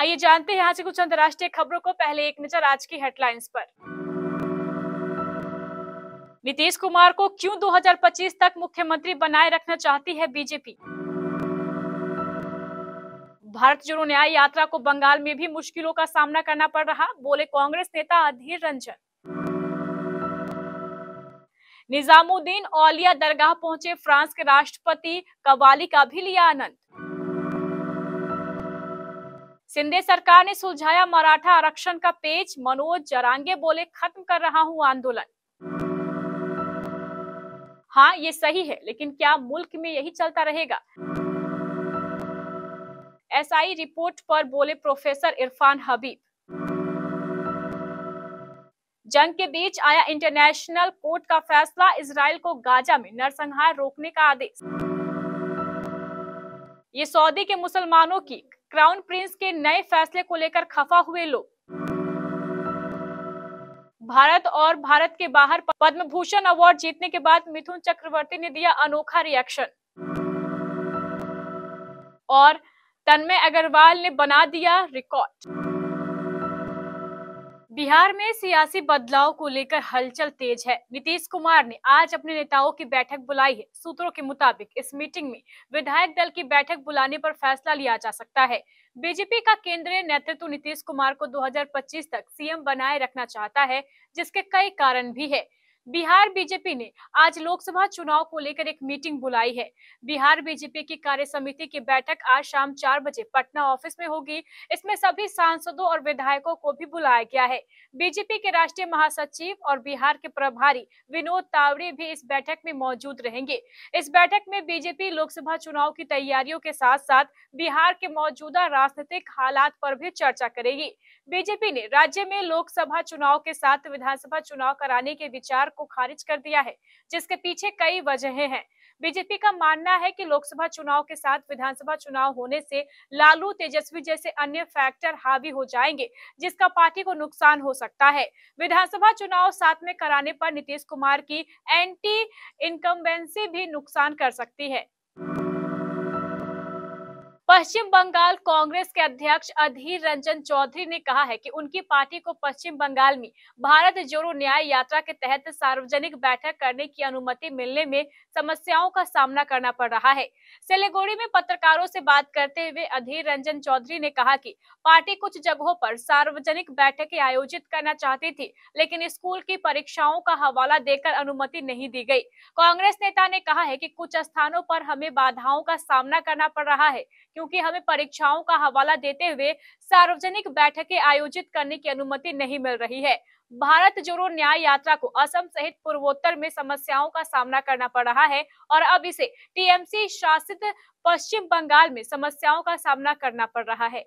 आइए जानते हैं यहाँ से कुछ अंतर्राष्ट्रीय खबरों को पहले एक नजर आज की हेडलाइंस पर नीतीश कुमार को क्यों 2025 तक मुख्यमंत्री बनाए रखना चाहती है बीजेपी भारत जोड़ो न्याय यात्रा को बंगाल में भी मुश्किलों का सामना करना पड़ रहा बोले कांग्रेस नेता अधीर रंजन निजामुद्दीन औलिया दरगाह पहुंचे फ्रांस के राष्ट्रपति कवाली का भी लिया आनंद सिंधे सरकार ने सुलझाया मराठा आरक्षण का पेच मनोज जरांगे बोले खत्म कर रहा हूं आंदोलन हाँ ये सही है लेकिन क्या मुल्क में यही चलता रहेगा एसआई रिपोर्ट पर बोले प्रोफेसर इरफान हबीब जंग के बीच आया इंटरनेशनल कोर्ट का फैसला इसराइल को गाजा में नरसंहार रोकने का आदेश ये सऊदी के मुसलमानों की क्राउन प्रिंस के नए फैसले को लेकर खफा हुए लोग भारत और भारत के बाहर पद्म भूषण अवार्ड जीतने के बाद मिथुन चक्रवर्ती ने दिया अनोखा रिएक्शन और तन्मय अग्रवाल ने बना दिया रिकॉर्ड बिहार में सियासी बदलाव को लेकर हलचल तेज है नीतीश कुमार ने आज अपने नेताओं की बैठक बुलाई है सूत्रों के मुताबिक इस मीटिंग में विधायक दल की बैठक बुलाने पर फैसला लिया जा सकता है बीजेपी का केंद्रीय नेतृत्व नीतीश कुमार को 2025 तक सीएम बनाए रखना चाहता है जिसके कई कारण भी है बिहार बीजेपी ने आज लोकसभा चुनाव को लेकर एक मीटिंग बुलाई है बिहार बीजेपी की कार्य समिति की बैठक आज शाम चार बजे पटना ऑफिस में होगी इसमें सभी सांसदों और विधायकों को भी बुलाया गया है बीजेपी के राष्ट्रीय महासचिव और बिहार के प्रभारी विनोद तावड़े भी इस बैठक में मौजूद रहेंगे इस बैठक में बीजेपी लोकसभा चुनाव की तैयारियों के साथ साथ बिहार के मौजूदा राजनीतिक हालात पर भी चर्चा करेगी बीजेपी ने राज्य में लोकसभा चुनाव के साथ विधानसभा चुनाव कराने के विचार को खारिज कर दिया है जिसके पीछे कई वजह हैं बीजेपी का मानना है कि लोकसभा चुनाव के साथ विधानसभा चुनाव होने से लालू तेजस्वी जैसे अन्य फैक्टर हावी हो जाएंगे जिसका पार्टी को नुकसान हो सकता है विधानसभा चुनाव साथ में कराने पर नीतीश कुमार की एंटी इनकम्बेंसी भी नुकसान कर सकती है पश्चिम बंगाल कांग्रेस के अध्यक्ष अधीर रंजन चौधरी ने कहा है कि उनकी पार्टी को पश्चिम बंगाल में भारत जोड़ो न्याय यात्रा के तहत सार्वजनिक बैठक करने की अनुमति मिलने में समस्याओं का सामना करना पड़ रहा है सिलीगुड़ी में पत्रकारों से बात करते हुए अधीर रंजन चौधरी ने कहा कि पार्टी कुछ जगहों पर सार्वजनिक बैठकें आयोजित करना चाहती थी लेकिन स्कूल की परीक्षाओं का हवाला देकर अनुमति नहीं दी गई कांग्रेस नेता ने कहा है की कुछ स्थानों पर हमें बाधाओं का सामना करना पड़ रहा है क्योंकि हमें परीक्षाओं का हवाला देते हुए सार्वजनिक बैठकें आयोजित करने की अनुमति नहीं मिल रही है भारत जोड़ो न्याय यात्रा को असम सहित पूर्वोत्तर में समस्याओं का सामना करना पड़ रहा है और अब इसे टीएमसी शासित पश्चिम बंगाल में समस्याओं का सामना करना पड़ रहा है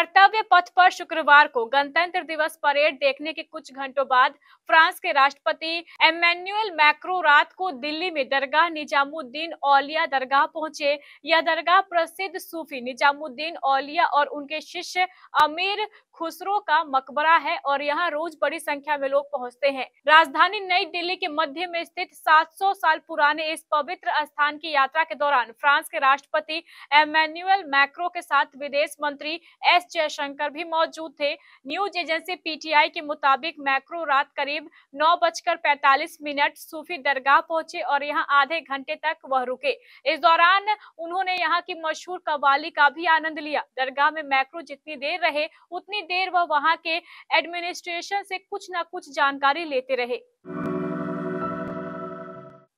कर्तव्य पथ पर शुक्रवार को गणतंत्र दिवस परेड देखने के कुछ घंटों बाद फ्रांस के राष्ट्रपति एमेन्युअल मैक्रो रात को दिल्ली में दरगाह निजामुद्दीन औलिया दरगाह पहुंचे यह दरगाह प्रसिद्ध सूफी निजामुद्दीन औलिया और उनके शिष्य अमीर खुसरो का मकबरा है और यहाँ रोज बड़ी संख्या में लोग पहुंचते हैं राजधानी नई दिल्ली के मध्य में स्थित 700 साल पुराने इस पवित्र स्थान की यात्रा के दौरान फ्रांस के राष्ट्रपति एमेन्युअल मैक्रो के साथ विदेश मंत्री एस जयशंकर भी मौजूद थे न्यूज एजेंसी पीटीआई के मुताबिक मैक्रो रात करीब नौ बजकर पैंतालीस मिनट सूफी दरगाह पहुंचे और यहां आधे घंटे तक वह रुके इस दौरान उन्होंने यहाँ की मशहूर कवाली का भी आनंद लिया दरगाह में मैक्रो जितनी देर रहे उतनी देर वह वहां के एडमिनिस्ट्रेशन से कुछ न कुछ जानकारी लेते रहे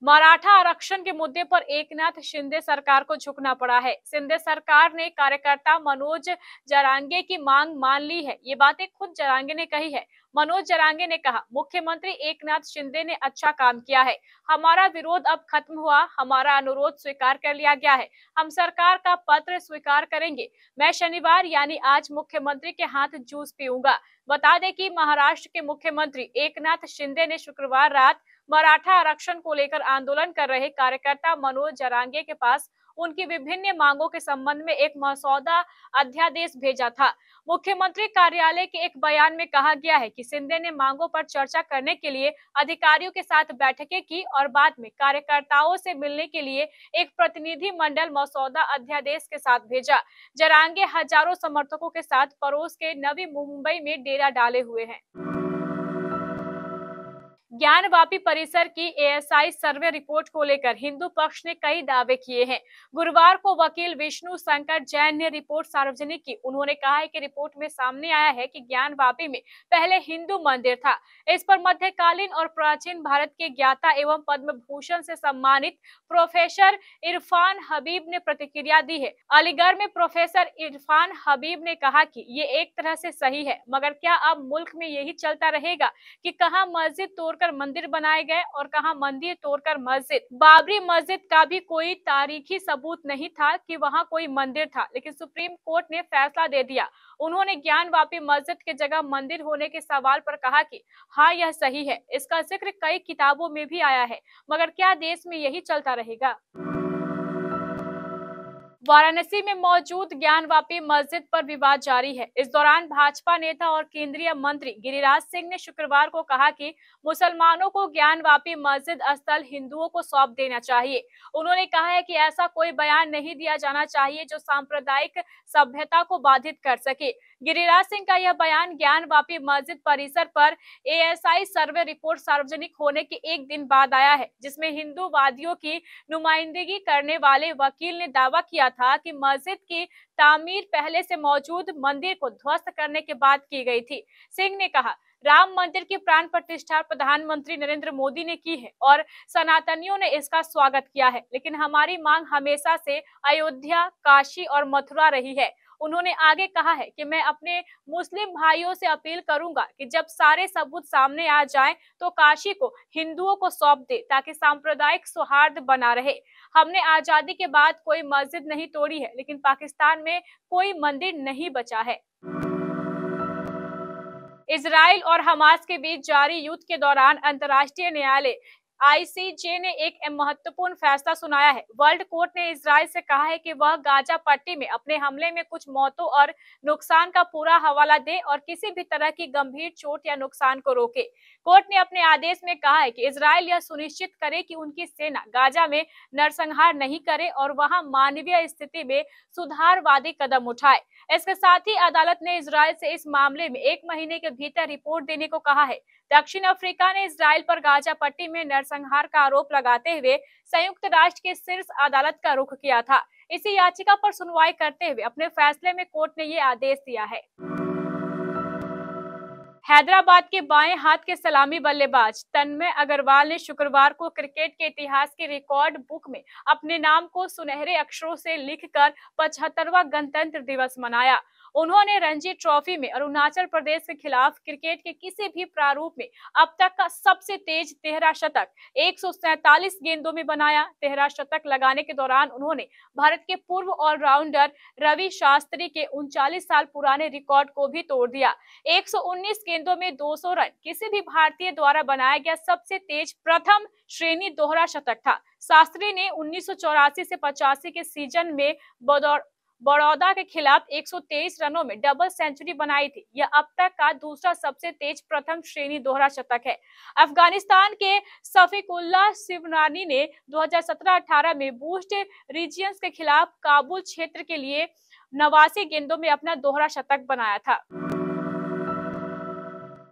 मराठा आरक्षण के मुद्दे पर एकनाथ शिंदे सरकार को झुकना पड़ा है शिंदे सरकार ने कार्यकर्ता मनोज जरांगे की मांग मान ली है ये बातें खुद जरांगे ने कही है मनोज जरांगे ने कहा मुख्यमंत्री एकनाथ शिंदे ने अच्छा काम किया है हमारा विरोध अब खत्म हुआ हमारा अनुरोध स्वीकार कर लिया गया है हम सरकार का पत्र स्वीकार करेंगे मैं शनिवार यानी आज मुख्यमंत्री के हाथ जूस पीऊंगा बता दें कि महाराष्ट्र के मुख्यमंत्री एकनाथ शिंदे ने शुक्रवार रात मराठा आरक्षण को लेकर आंदोलन कर रहे कार्यकर्ता मनोज जरांगे के पास उनकी विभिन्न मांगों के संबंध में एक मसौदा अध्यादेश भेजा था मुख्यमंत्री कार्यालय के एक बयान में कहा गया है कि सिंधे ने मांगों पर चर्चा करने के लिए अधिकारियों के साथ बैठकें की और बाद में कार्यकर्ताओं से मिलने के लिए एक प्रतिनिधि मंडल मसौदा अध्यादेश के साथ भेजा जरांगे हजारों समर्थकों के साथ पड़ोस के नवी मुंबई में डेरा डाले हुए हैं ज्ञानवापी परिसर की एएसआई सर्वे रिपोर्ट को लेकर हिंदू पक्ष ने कई दावे किए हैं गुरुवार को वकील विष्णु शंकर जैन ने रिपोर्ट सार्वजनिक की उन्होंने कहा है कि रिपोर्ट में सामने आया है कि ज्ञानवापी में पहले हिंदू मंदिर था इस पर मध्यकालीन और प्राचीन भारत के ज्ञाता एवं पद्म भूषण से सम्मानित प्रोफेसर इरफान हबीब ने प्रतिक्रिया दी है अलीगढ़ में प्रोफेसर इरफान हबीब ने कहा की ये एक तरह से सही है मगर क्या अब मुल्क में यही चलता रहेगा की कहा मस्जिद तोड़ तोड़कर मंदिर बनाए गए और कहा मंदिर तोड़कर मस्जिद बाबरी मस्जिद का भी कोई तारीखी सबूत नहीं था कि वहाँ कोई मंदिर था लेकिन सुप्रीम कोर्ट ने फैसला दे दिया उन्होंने ज्ञान वापी मस्जिद के जगह मंदिर होने के सवाल पर कहा कि हाँ यह सही है इसका जिक्र कई किताबों में भी आया है मगर क्या देश में यही चलता रहेगा वाराणसी में मौजूद ज्ञानवापी मस्जिद पर विवाद जारी है इस दौरान भाजपा नेता और केंद्रीय मंत्री गिरिराज सिंह ने शुक्रवार को कहा कि मुसलमानों को ज्ञानवापी मस्जिद स्थल हिंदुओं को सौंप देना चाहिए उन्होंने कहा है कि ऐसा कोई बयान नहीं दिया जाना चाहिए जो सांप्रदायिक सभ्यता को बाधित कर सके गिरिराज सिंह का यह बयान ज्ञान वापी मस्जिद परिसर पर एएसआई सर्वे रिपोर्ट सार्वजनिक होने के एक दिन बाद आया है जिसमें वादियों की नुमाइंदगी करने वाले वकील ने दावा किया था कि मस्जिद की तामीर पहले से मौजूद मंदिर को ध्वस्त करने के बाद की गई थी सिंह ने कहा राम मंदिर की प्राण प्रतिष्ठा प्रधानमंत्री नरेंद्र मोदी ने की है और सनातनियों ने इसका स्वागत किया है लेकिन हमारी मांग हमेशा से अयोध्या काशी और मथुरा रही है उन्होंने आगे कहा है कि मैं अपने मुस्लिम भाइयों से अपील करूंगा कि जब सारे सबूत सामने आ जाएं तो काशी को हिंदुओं को सौंप दे ताकि सांप्रदायिक सौहार्द बना रहे हमने आजादी के बाद कोई मस्जिद नहीं तोड़ी है लेकिन पाकिस्तान में कोई मंदिर नहीं बचा है इसराइल और हमास के बीच जारी युद्ध के दौरान अंतर्राष्ट्रीय न्यायालय आईसीजे ने एक महत्वपूर्ण फैसला सुनाया है वर्ल्ड कोर्ट ने इसराइल से कहा है कि वह गाजा पट्टी में अपने हमले में कुछ मौतों और नुकसान का पूरा हवाला दे और किसी भी तरह की गंभीर चोट या नुकसान को रोके कोर्ट ने अपने आदेश में कहा है कि इसराइल यह सुनिश्चित करे कि उनकी सेना गाजा में नरसंहार नहीं करे और वहां मानवीय स्थिति में सुधारवादी कदम उठाए इसके साथ ही अदालत ने इसराइल से इस मामले में एक महीने के भीतर रिपोर्ट देने को कहा है दक्षिण अफ्रीका ने इसराइल पर गाजा पट्टी में नरसंहार का आरोप लगाते हुए संयुक्त राष्ट्र के शीर्ष अदालत का रुख किया था इसी याचिका पर सुनवाई करते हुए अपने फैसले में कोर्ट ने ये आदेश दिया है हैदराबाद के बाएं हाथ के सलामी बल्लेबाज तन्मय अग्रवाल ने शुक्रवार को क्रिकेट के इतिहास के रिकॉर्ड बुक में अपने नाम को सुनहरे अक्षरों से लिखकर पचहत्तरवा गणतंत्र दिवस मनाया उन्होंने रणजी ट्रॉफी में अरुणाचल प्रदेश के खिलाफ क्रिकेट के किसी भी प्रारूप में अब तक का सबसे तेज तेहरा शतक एक गेंदों में बनाया तेहरा शतक लगाने के दौरान उन्होंने भारत के पूर्व ऑलराउंडर रवि शास्त्री के उनचालीस साल पुराने रिकॉर्ड को भी तोड़ दिया एक गेंदों में दो रन किसी भी भारतीय द्वारा बनाया गया सबसे तेज प्रथम श्रेणी दोहरा शतक था शास्त्री ने उन्नीस से पचासी के सीजन में बड़ौदा के खिलाफ 123 रनों में डबल सेंचुरी बनाई थी यह अब तक का दूसरा सबसे तेज प्रथम श्रेणी दोहरा शतक है अफगानिस्तान के सफिकुल्ला शिवनानी ने 2017-18 में बूस्ट रीजियंस के खिलाफ काबुल क्षेत्र के लिए नवासी गेंदों में अपना दोहरा शतक बनाया था